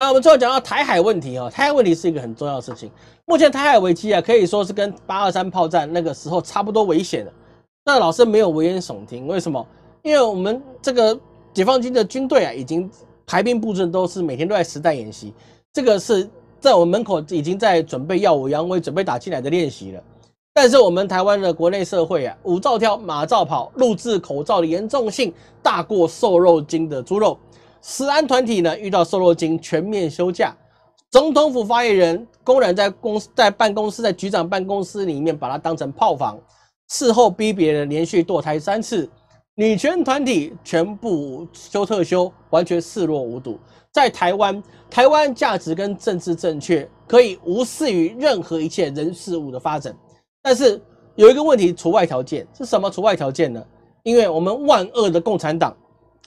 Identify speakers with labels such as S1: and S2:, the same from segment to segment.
S1: 那我们最后讲到台海问题啊，台海问题是一个很重要的事情。目前台海危机啊，可以说是跟八二三炮战那个时候差不多危险的。那老师没有危言耸听，为什么？因为我们这个解放军的军队啊，已经排兵布阵，都是每天都在实弹演习，这个是在我们门口已经在准备耀武扬威、准备打进来的练习了。但是我们台湾的国内社会啊，武照跳，马照跑，录制口罩的严重性大过瘦肉精的猪肉。治安团体呢遇到瘦肉精全面休假，总统府发言人公然在公在办公室在局长办公室里面把它当成炮房，事后逼别人连续堕胎三次，女权团体全部休特休，完全视若无睹。在台湾，台湾价值跟政治正确可以无视于任何一切人事物的发展，但是有一个问题，除外条件是什么？除外条件呢？因为我们万恶的共产党。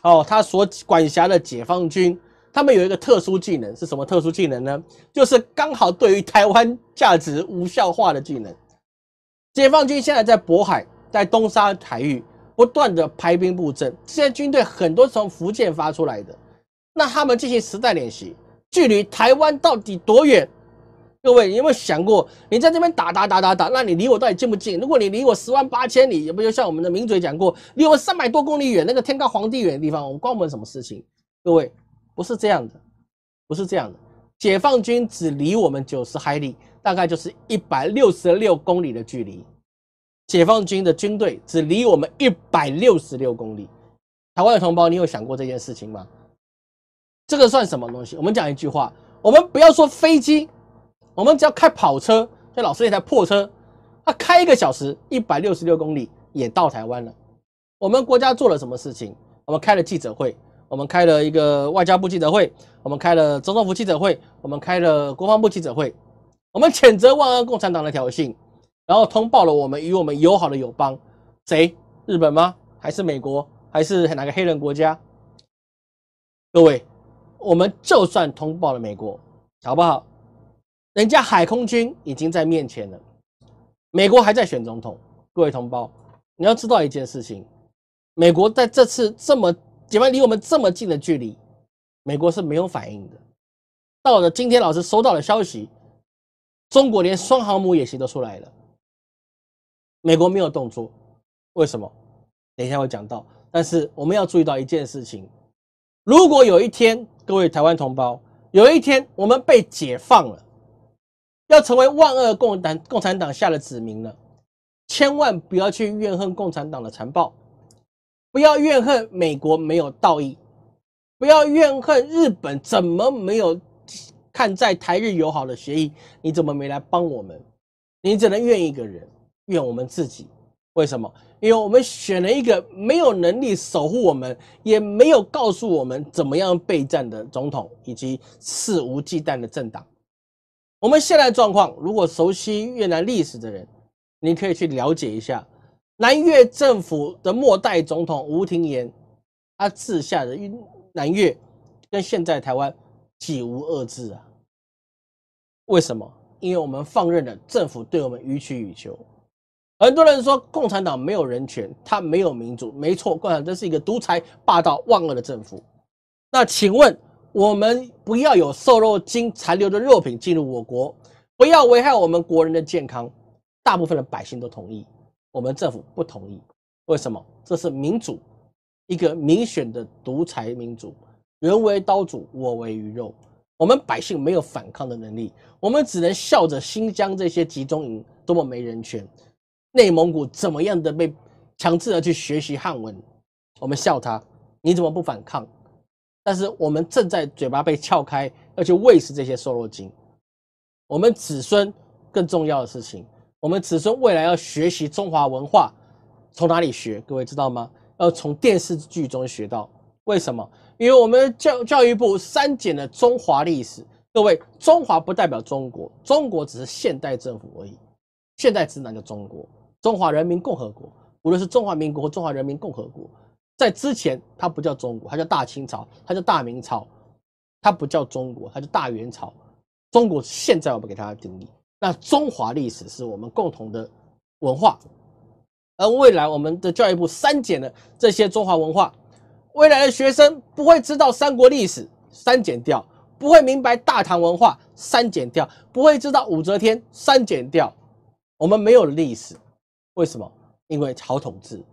S1: 哦，他所管辖的解放军，他们有一个特殊技能，是什么特殊技能呢？就是刚好对于台湾价值无效化的技能。解放军现在在渤海、在东沙海域不断的排兵布阵，现在军队很多从福建发出来的，那他们进行实弹演习，距离台湾到底多远？各位，你有没有想过，你在这边打打打打打，那你离我到底近不近？如果你离我十万八千里，也不就像我们的名嘴讲过，离我三百多公里远，那个天高皇帝远的地方，我们关我们什么事情？各位，不是这样的，不是这样的。解放军只离我们九十海里，大概就是一百六十六公里的距离。解放军的军队只离我们一百六十六公里。台湾的同胞，你有想过这件事情吗？这个算什么东西？我们讲一句话，我们不要说飞机。我们只要开跑车，就老师那台破车，他开一个小时一百六十六公里也到台湾了。我们国家做了什么事情？我们开了记者会，我们开了一个外交部记者会，我们开了总统府记者会，我们开了国防部记者会，我们谴责万恶共产党的挑衅，然后通报了我们与我们友好的友邦，谁？日本吗？还是美国？还是哪个黑人国家？各位，我们就算通报了美国，好不好？人家海空军已经在面前了，美国还在选总统。各位同胞，你要知道一件事情：美国在这次这么解放离我们这么近的距离，美国是没有反应的。到了今天，老师收到的消息，中国连双航母演习都出来了，美国没有动作。为什么？等一下会讲到。但是我们要注意到一件事情：如果有一天，各位台湾同胞，有一天我们被解放了。要成为万恶共党共产党下的子民了，千万不要去怨恨共产党的残暴，不要怨恨美国没有道义，不要怨恨日本怎么没有看在台日友好的协议，你怎么没来帮我们？你只能怨一个人，怨我们自己。为什么？因为我们选了一个没有能力守护我们，也没有告诉我们怎么样备战的总统，以及肆无忌惮的政党。我们现在状况，如果熟悉越南历史的人，你可以去了解一下，南越政府的末代总统吴廷琰，他治下的南越，跟现在台湾几无二致啊。为什么？因为我们放任了政府对我们予取予求。很多人说共产党没有人权，他没有民主。没错，共产党是一个独裁、霸道、万恶的政府。那请问？我们不要有瘦肉精残留的肉品进入我国，不要危害我们国人的健康。大部分的百姓都同意，我们政府不同意。为什么？这是民主，一个民选的独裁民主，人为刀俎，我为鱼肉。我们百姓没有反抗的能力，我们只能笑着新疆这些集中营多么没人权，内蒙古怎么样的被强制的去学习汉文，我们笑他，你怎么不反抗？但是我们正在嘴巴被撬开，要去喂食这些瘦肉精。我们子孙更重要的事情，我们子孙未来要学习中华文化，从哪里学？各位知道吗？要从电视剧中学到。为什么？因为我们教教育部删减了中华历史。各位，中华不代表中国，中国只是现代政府而已。现代指南叫中国，中华人民共和国。无论是中华民国或中华人民共和国。在之前，它不叫中国，它叫大清朝，它叫大明朝，它不叫中国，它叫大元朝。中国现在我们给它定义，那中华历史是我们共同的文化，而未来我们的教育部删减了这些中华文化，未来的学生不会知道三国历史，删减掉；不会明白大唐文化，删减掉；不会知道武则天，删减掉。我们没有历史，为什么？因为朝统治，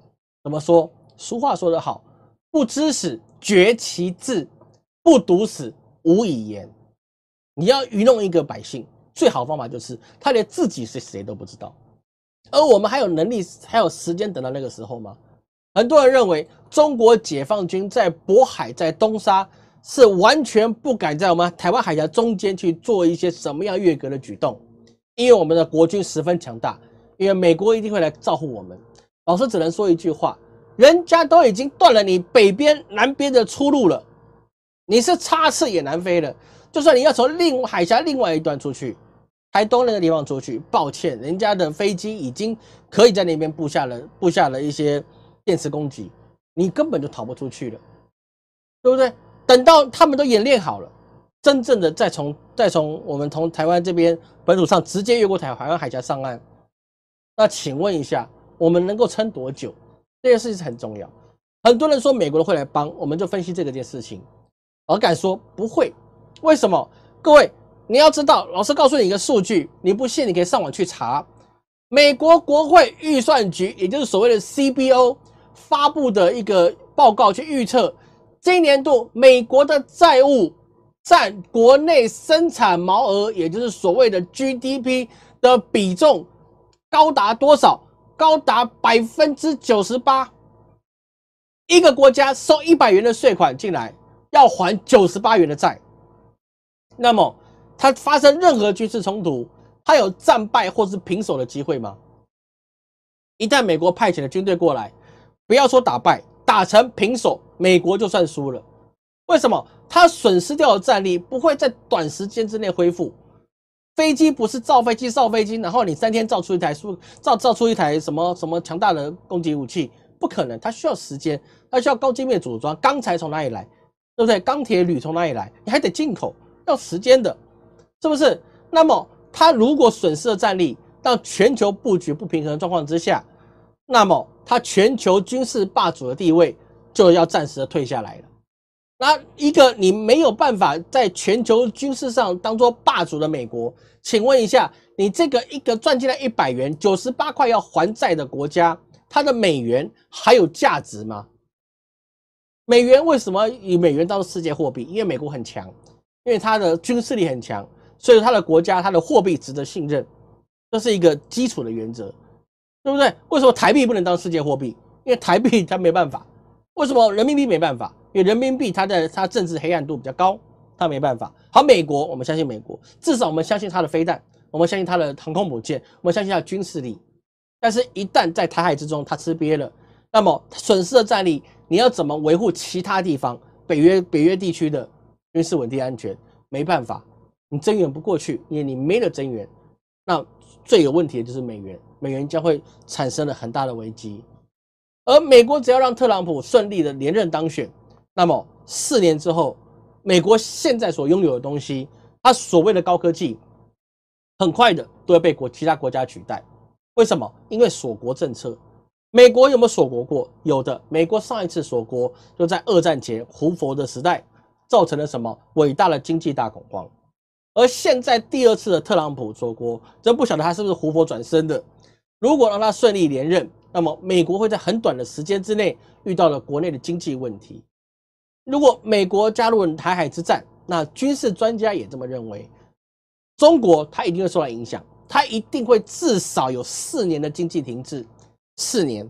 S1: 怎么说？俗话说得好，不知死绝其志；不读死无以言。你要愚弄一个百姓，最好的方法就是他连自己是谁都不知道。而我们还有能力，还有时间等到那个时候吗？很多人认为，中国解放军在渤海、在东沙，是完全不敢在我们台湾海峡中间去做一些什么样越格的举动，因为我们的国军十分强大，因为美国一定会来照顾我们。老师只能说一句话。人家都已经断了你北边、南边的出路了，你是插翅也难飞了。就算你要从另海峡另外一段出去，台东那个地方出去，抱歉，人家的飞机已经可以在那边布下了布下了一些电磁攻击，你根本就逃不出去了，对不对？等到他们都演练好了，真正的再从再从我们从台湾这边本土上直接越过台台湾海峡上岸，那请问一下，我们能够撑多久？这件事情很重要，很多人说美国会来帮，我们就分析这个件事情。我敢说不会，为什么？各位你要知道，老师告诉你一个数据，你不信你可以上网去查。美国国会预算局，也就是所谓的 CBO，发布的一个报告，去预测今年度美国的债务占国内生产毛额，也就是所谓的 GDP 的比重高达多少？高达百分之九十八，一个国家收一百元的税款进来，要还九十八元的债。那么，它发生任何军事冲突，它有战败或是平手的机会吗？一旦美国派遣的军队过来，不要说打败，打成平手，美国就算输了。为什么它损失掉的战力不会在短时间之内恢复？飞机不是造飞机造飞机，然后你三天造出一台数造造出一台什么什么强大的攻击武器，不可能，它需要时间，它需要高精密组装，钢材从哪里来，对不对？钢铁铝从哪里来？你还得进口，要时间的，是不是？那么它如果损失了战力，到全球布局不平衡的状况之下，那么它全球军事霸主的地位就要暂时的退下来了。那一个你没有办法在全球军事上当做霸主的美国，请问一下，你这个一个赚进来一百元九十八块要还债的国家，它的美元还有价值吗？美元为什么以美元当做世界货币？因为美国很强，因为它的军事力很强，所以它的国家它的货币值得信任，这是一个基础的原则，对不对？为什么台币不能当世界货币？因为台币它没办法。为什么人民币没办法？因为人民币，它的它政治黑暗度比较高，它没办法。好，美国，我们相信美国，至少我们相信它的飞弹，我们相信它的航空母舰，我们相信它的军事力。但是，一旦在台海之中它吃瘪了，那么损失的战力，你要怎么维护其他地方北约北约地区的军事稳定安全？没办法，你增援不过去，因为你没了增援。那最有问题的就是美元，美元将会产生了很大的危机。而美国只要让特朗普顺利的连任当选。那么四年之后，美国现在所拥有的东西，它所谓的高科技，很快的都要被国其他国家取代。为什么？因为锁国政策。美国有没有锁国过？有的。美国上一次锁国就在二战前胡佛的时代，造成了什么伟大的经济大恐慌。而现在第二次的特朗普锁国，真不晓得他是不是胡佛转身的。如果让他顺利连任，那么美国会在很短的时间之内遇到了国内的经济问题。如果美国加入台海之战，那军事专家也这么认为，中国它一定会受到影响，它一定会至少有四年的经济停滞。四年，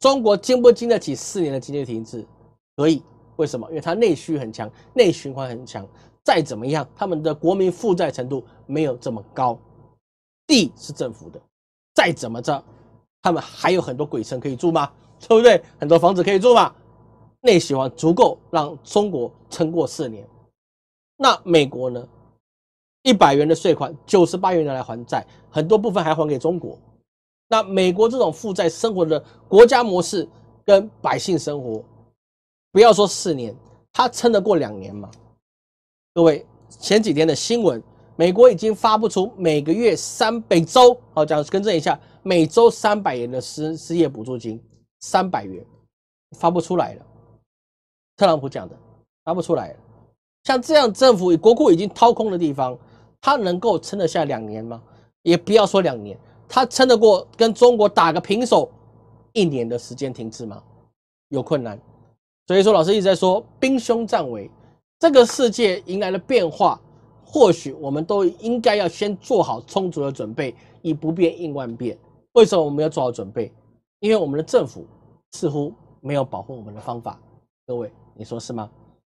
S1: 中国经不经得起四年的经济停滞？可以，为什么？因为它内需很强，内循环很强。再怎么样，他们的国民负债程度没有这么高。地是政府的，再怎么着，他们还有很多鬼城可以住吗？对不对？很多房子可以住吗？内循环足够让中国撑过四年，那美国呢？一百元的税款，九十八元拿来还债，很多部分还还给中国。那美国这种负债生活的国家模式跟百姓生活，不要说四年，它撑得过两年吗？各位，前几天的新闻，美国已经发不出每个月三百周，好，讲更正一下，每周三百元的失失业补助金，三百元发不出来了。特朗普讲的拿不出来，像这样政府国库已经掏空的地方，他能够撑得下两年吗？也不要说两年，他撑得过跟中国打个平手一年的时间停滞吗？有困难。所以说，老师一直在说兵凶战危，这个世界迎来了变化，或许我们都应该要先做好充足的准备，以不变应万变。为什么我们要做好准备？因为我们的政府似乎没有保护我们的方法，各位。你说是吗？